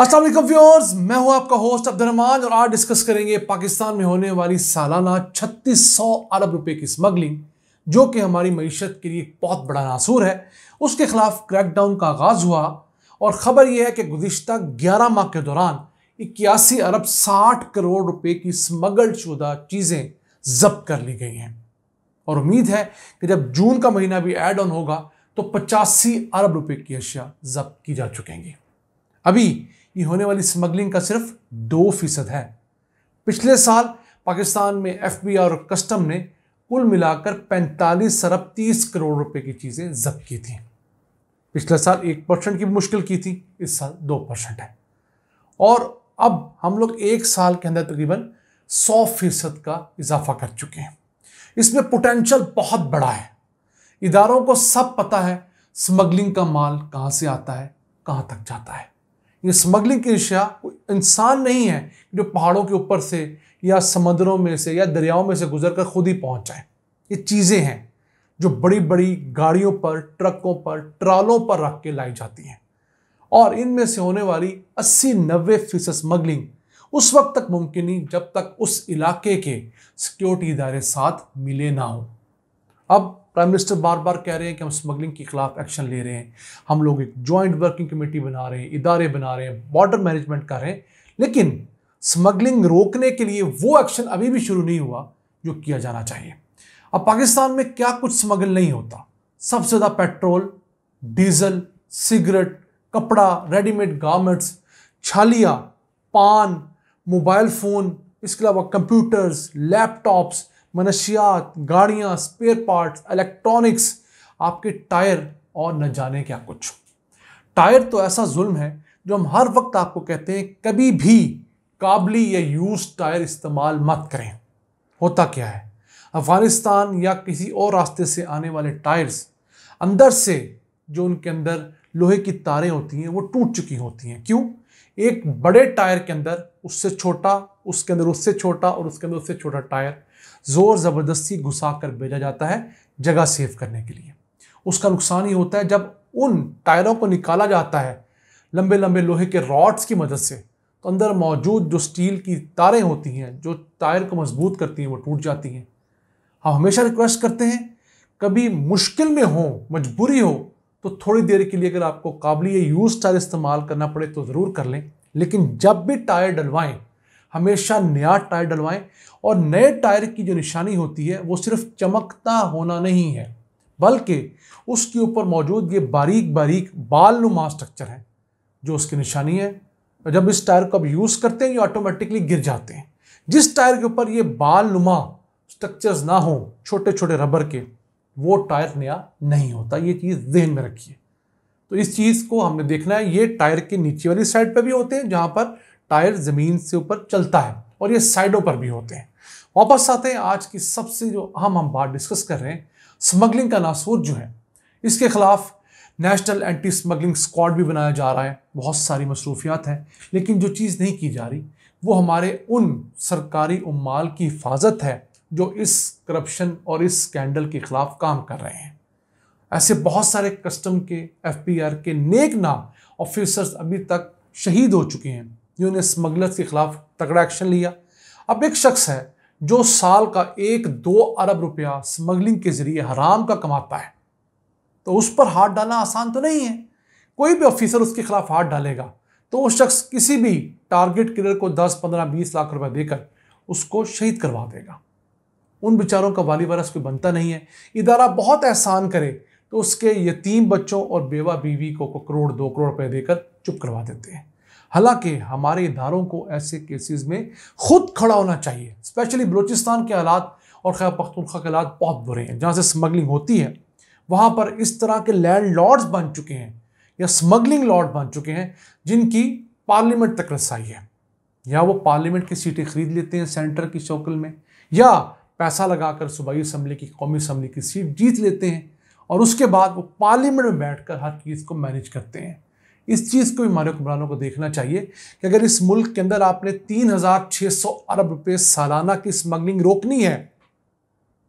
Aslam viewers मैं हूं आपका होस्ट रहमान और आज डिस्कस करेंगे पाकिस्तान में होने वाली सालाना 3600 अरब रुपए की स्मगलिंग जो कि हमारी मीशत के लिए एक बहुत बड़ा नासूर है उसके खिलाफ क्रैकडाउन का आगाज़ हुआ और ख़बर यह है कि गुज्त ग्यारह माह के दौरान इक्यासी अरब साठ करोड़ रुपए की स्मगल शुदा चीज़ें जब्त कर ली गई हैं और उम्मीद है कि जब जून का महीना भी एड ऑन होगा तो पचासी अरब रुपये की अशिया जब्त की जा चुकेंगी अभी ये होने वाली स्मगलिंग का सिर्फ दो फीसद है पिछले साल पाकिस्तान में एफ और कस्टम ने कुल मिलाकर पैंतालीस अरब तीस करोड़ रुपए की चीज़ें जब्त की थी पिछले साल एक परसेंट की मुश्किल की थी इस साल दो परसेंट है और अब हम लोग एक साल के अंदर तकरीबन सौ फीसद का इजाफा कर चुके हैं इसमें पोटेंशियल बहुत बड़ा है इदारों को सब पता है स्मगलिंग का माल कहाँ से आता है कहाँ तक जाता है ये स्मगलिंग की रिशा इंसान नहीं है जो पहाड़ों के ऊपर से या समंदरों में से या दरियाओं में से गुजर कर खुद ही पहुँच जाए ये चीज़ें हैं जो बड़ी बड़ी गाड़ियों पर ट्रकों पर ट्रालों पर रख के लाई जाती हैं और इनमें से होने वाली अस्सी नब्बे फीसद स्मगलिंग उस वक्त तक मुमकिन नहीं जब तक उस इलाके के सिक्योरिटी इदारे साथ मिले ना हो अब प्राइम मिनिस्टर बार बार कह रहे हैं कि हम स्मगलिंग के खिलाफ एक्शन ले रहे हैं हम लोग एक जॉइंट वर्किंग कमेटी बना रहे हैं इदारे बना रहे हैं बॉर्डर मैनेजमेंट कर रहे हैं लेकिन स्मगलिंग रोकने के लिए वो एक्शन अभी भी शुरू नहीं हुआ जो किया जाना चाहिए अब पाकिस्तान में क्या कुछ स्मगल नहीं होता सबसे ज़्यादा पेट्रोल डीजल सिगरेट कपड़ा रेडीमेड गारमेंट्स छालिया पान मोबाइल फ़ोन इसके अलावा कंप्यूटर्स लैपटॉप्स मनशियात गाड़ियाँ स्पेयर पार्ट्स इलेक्ट्रॉनिक्स आपके टायर और न जाने क्या कुछ टायर तो ऐसा जुल्म है जो हम हर वक्त आपको कहते हैं कभी भी काबली या यूज टायर इस्तेमाल मत करें होता क्या है अफ़गानिस्तान या किसी और रास्ते से आने वाले टायर्स अंदर से जो उनके अंदर लोहे की तारें होती हैं वो टूट चुकी होती हैं क्यों एक बड़े टायर के अंदर उससे छोटा उसके अंदर उससे छोटा और उसके अंदर उससे छोटा टायर ज़ोर ज़बरदस्ती घुसा कर भेजा जाता है जगह सेव करने के लिए उसका नुकसान ही होता है जब उन टायरों को निकाला जाता है लंबे लंबे लोहे के रॉड्स की मदद से तो अंदर मौजूद जो स्टील की तारें होती हैं जो टायर को मजबूत करती हैं वो टूट जाती हैं हम हमेशा रिक्वेस्ट करते हैं कभी मुश्किल में हो मजबूरी हो तो थोड़ी देर के लिए अगर आपको काबिल यूज़ टायर इस्तेमाल करना पड़े तो ज़रूर कर लें लेकिन जब भी टायर डलवाएं हमेशा नया टायर डलवाएं और नए टायर की जो निशानी होती है वो सिर्फ चमकता होना नहीं है बल्कि उसके ऊपर मौजूद ये बारीक बारीक बाल नुमा स्ट्रक्चर है जो उसकी निशानी है और जब इस टायर को अब यूज़ करते हैं ये ऑटोमेटिकली गिर जाते हैं जिस टायर के ऊपर ये बाल नुमा स्ट्रक्चर्स ना हों छोटे छोटे रबर के वो टायर नया नहीं होता ये चीज़ जहन में रखिए तो इस चीज़ को हमने देखना है ये टायर के नीचे वाली साइड पर भी होते हैं जहाँ पर टायर ज़मीन से ऊपर चलता है और ये साइडों पर भी होते हैं वापस आते हैं आज की सबसे जो अहम हम बात डिस्कस कर रहे हैं स्मगलिंग का नासूर जो है इसके खिलाफ नेशनल एंटी स्मगलिंग स्क्वाड भी बनाया जा रहा है बहुत सारी मसरूफियात हैं लेकिन जो चीज़ नहीं की जा रही वो हमारे उन सरकारी उमाल की हिफाजत है जो इस करप्शन और इस स्कैंडल के ख़िलाफ़ काम कर रहे हैं ऐसे बहुत सारे कस्टम के एफ के नेक नाम ऑफिसर्स अभी तक शहीद हो चुके हैं जिन्होंने स्मगलर्स के खिलाफ तगड़ा एक्शन लिया अब एक शख्स है जो साल का एक दो अरब रुपया स्मगलिंग के जरिए हराम का कमाता है तो उस पर हाथ डालना आसान तो नहीं है कोई भी ऑफिसर उसके खिलाफ हाथ डालेगा तो वो शख्स किसी भी टारगेट किलर को 10, 15, 20 लाख रुपए देकर उसको शहीद करवा देगा उन बेचारों का वाली वारस कोई बनता नहीं है इदारा बहुत एहसान करे तो उसके यतीम बच्चों और बेवा बीवी को, करोड़ दो करोड़ रुपए देकर चुप करवा देते हैं हालांकि हमारे इधारों को ऐसे केसेस में खुद खड़ा होना चाहिए स्पेशली बलूचिस्तान के हालात और खैर पख्तूनखा के हालात बहुत बुरे हैं जहाँ से स्मगलिंग होती है वहाँ पर इस तरह के लैंड लॉर्ड्स बन चुके हैं या स्मगलिंग लॉर्ड बन चुके हैं जिनकी पार्लियामेंट तक रसाई है या वो पार्लियामेंट की सीटें खरीद लेते हैं सेंटर की शौकल में या पैसा लगाकर सूबाई असम्बली की कौमी असम्बली की सीट जीत लेते हैं और उसके बाद वो पार्लियामेंट में बैठ कर हर चीज़ को मैनेज करते हैं इस चीज़ को भी हमारे हुक्मरानों को देखना चाहिए कि अगर इस मुल्क के अंदर आपने तीन हज़ार छः सौ अरब रुपये सालाना की स्मगलिंग रोकनी है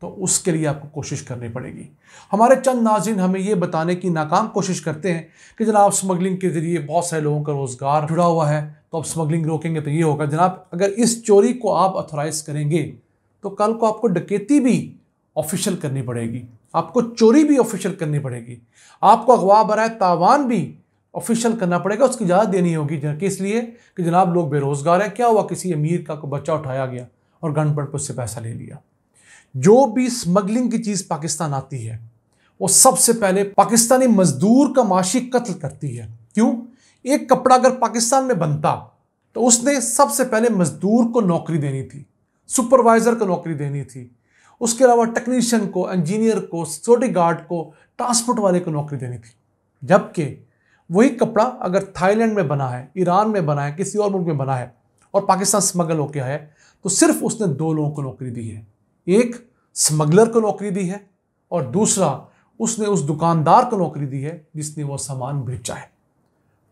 तो उसके लिए आपको कोशिश करनी पड़ेगी हमारे चंद नाजिन हमें ये बताने की नाकाम कोशिश करते हैं कि जनाब स्मगलिंग के ज़रिए बहुत सारे लोगों का रोज़गार जुड़ा हुआ है तो आप स्मगलिंग रोकेंगे तो ये होगा जनाब अगर इस चोरी को आप अथोराइज़ करेंगे तो कल को आपको डकेती भी ऑफिशियल करनी पड़ेगी आपको चोरी भी ऑफिशियल करनी पड़ेगी आपको अगवा बरए तावान भी ऑफिशियल करना पड़ेगा उसकी इजाज़त देनी होगी कि इसलिए कि जनाब लोग बेरोज़गार हैं क्या हुआ किसी अमीर का कोई बच्चा उठाया गया और गन पर उससे पैसा ले लिया जो भी स्मगलिंग की चीज़ पाकिस्तान आती है वो सबसे पहले पाकिस्तानी मजदूर का माशी कत्ल करती है क्यों एक कपड़ा अगर पाकिस्तान में बनता तो उसने सबसे पहले मजदूर को नौकरी देनी थी सुपरवाइज़र को नौकरी देनी थी उसके अलावा टेक्नीशियन को इंजीनियर को सिक्योरिटी गार्ड को ट्रांसपोर्ट वाले को नौकरी देनी थी जबकि वही कपड़ा अगर थाईलैंड में बना है ईरान में बना है किसी और मुल्क में बना है और पाकिस्तान स्मगल होकर आया तो सिर्फ उसने दो लोगों को नौकरी दी है एक स्मगलर को नौकरी दी है और दूसरा उसने उस दुकानदार को नौकरी दी है जिसने वो सामान बेचा है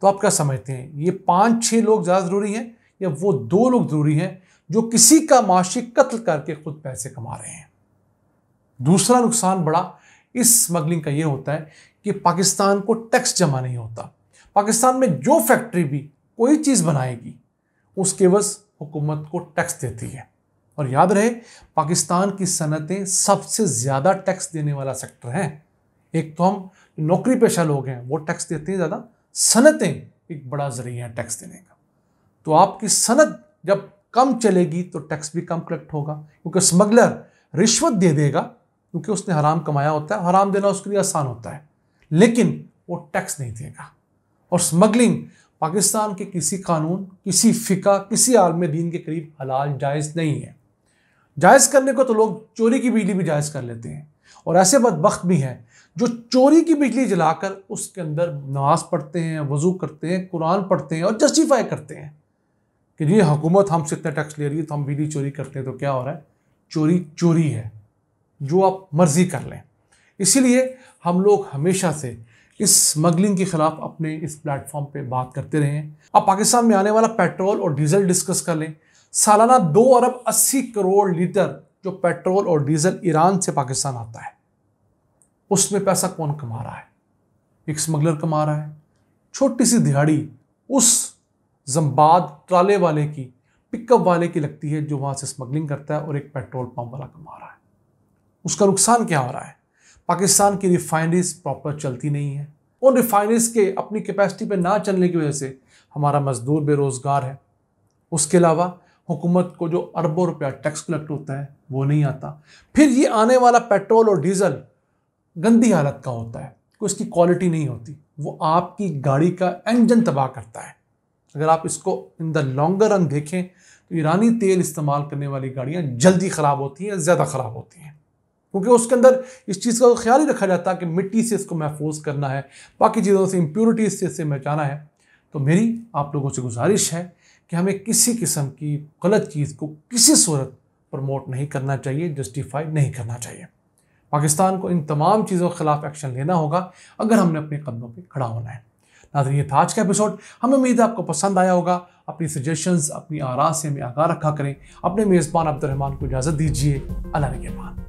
तो आप क्या समझते हैं ये पाँच छः लोग ज़्यादा ज़रूरी हैं या वो दो लोग ज़रूरी हैं जो किसी का माशी कत्ल करके खुद पैसे कमा रहे हैं दूसरा नुकसान बड़ा इस स्मगलिंग का यह होता है कि पाकिस्तान को टैक्स जमा नहीं होता पाकिस्तान में जो फैक्ट्री भी कोई चीज़ बनाएगी उसके बस हुकूमत को टैक्स देती है और याद रहे पाकिस्तान की सनतें सबसे ज़्यादा टैक्स देने वाला सेक्टर हैं एक तो हम नौकरी पेशा लोग हैं वो टैक्स देते हैं ज़्यादा सनतें एक बड़ा ज़रिया है टैक्स देने का तो आपकी सनत जब कम चलेगी तो टैक्स भी कम कलेक्ट होगा क्योंकि स्मगलर रिश्वत दे देगा क्योंकि उसने हराम कमाया होता है हराम देना उसके लिए आसान होता है लेकिन वो टैक्स नहीं देगा और स्मगलिंग पाकिस्तान के किसी कानून किसी फ़िका किसी आलम दीन के करीब हलाल जायज़ नहीं है जायज़ करने को तो लोग चोरी की बिजली भी जायज़ कर लेते हैं और ऐसे बदबخت भी हैं जो चोरी की बिजली जलाकर उसके अंदर नमाज पढ़ते हैं वज़ू करते हैं कुरान पढ़ते हैं और जस्टिफाई करते हैं कि ये हुकूमत हमसे इतना टैक्स ले रही है तो हम बिजली चोरी करते हैं तो क्या हो रहा है चोरी चोरी है जो आप मर्जी कर लें इसीलिए हम लोग हमेशा से इस स्मगलिंग के खिलाफ अपने इस प्लेटफॉर्म पे बात करते रहे हैं पाकिस्तान में आने वाला पेट्रोल और डीजल डिस्कस कर लें सालाना दो अरब अस्सी करोड़ लीटर जो पेट्रोल और डीजल ईरान से पाकिस्तान आता है उसमें पैसा कौन कमा रहा है एक स्मगलर कमा रहा है छोटी सी दिहाड़ी उस जम्बाद ट्राले वाले की पिकअप वाले की लगती है जो वहाँ से स्मगलिंग करता है और एक पेट्रोल पंप वाला कमा रहा है उसका नुकसान क्या हो रहा है पाकिस्तान की रिफाइनरीज प्रॉपर चलती नहीं है उन रिफाइनरीज के अपनी कैपेसिटी पर ना चलने की वजह से हमारा मजदूर बेरोज़गार है उसके अलावा हुकूमत को जो अरबों रुपया टैक्स कलेक्ट होता है वो नहीं आता फिर ये आने वाला पेट्रोल और डीजल गंदी हालत का होता है कोई इसकी क्वालिटी नहीं होती वो आपकी गाड़ी का इंजन तबाह करता है अगर आप इसको इन द लॉन्गर रन देखें तो ईरानी तेल इस्तेमाल करने वाली गाड़ियाँ जल्दी ख़राब होती हैं ज़्यादा ख़राब होती हैं क्योंकि उसके अंदर इस चीज़ का तो ख्याल ही रखा जाता है कि मिट्टी से इसको महफूज करना है बाकी चीज़ों से इम्प्योरिटीज से इसे बचाना है तो मेरी आप लोगों से गुजारिश है कि हमें किसी किस्म की गलत चीज़ को किसी सूरत प्रमोट नहीं करना चाहिए जस्टिफाई नहीं करना चाहिए पाकिस्तान को इन तमाम चीज़ों के खिलाफ एक्शन लेना होगा अगर हमने अपने कदमों पर खड़ा होना है नाजरीन ये था आज का एपिसोड हमें उम्मीद है आपको पसंद आया होगा अपनी सजेशंस अपनी आरा से हमें आगाह रखा करें अपने मेज़बान अब्दुलरहमान को इजाज़त दीजिए अल्लाह के बाद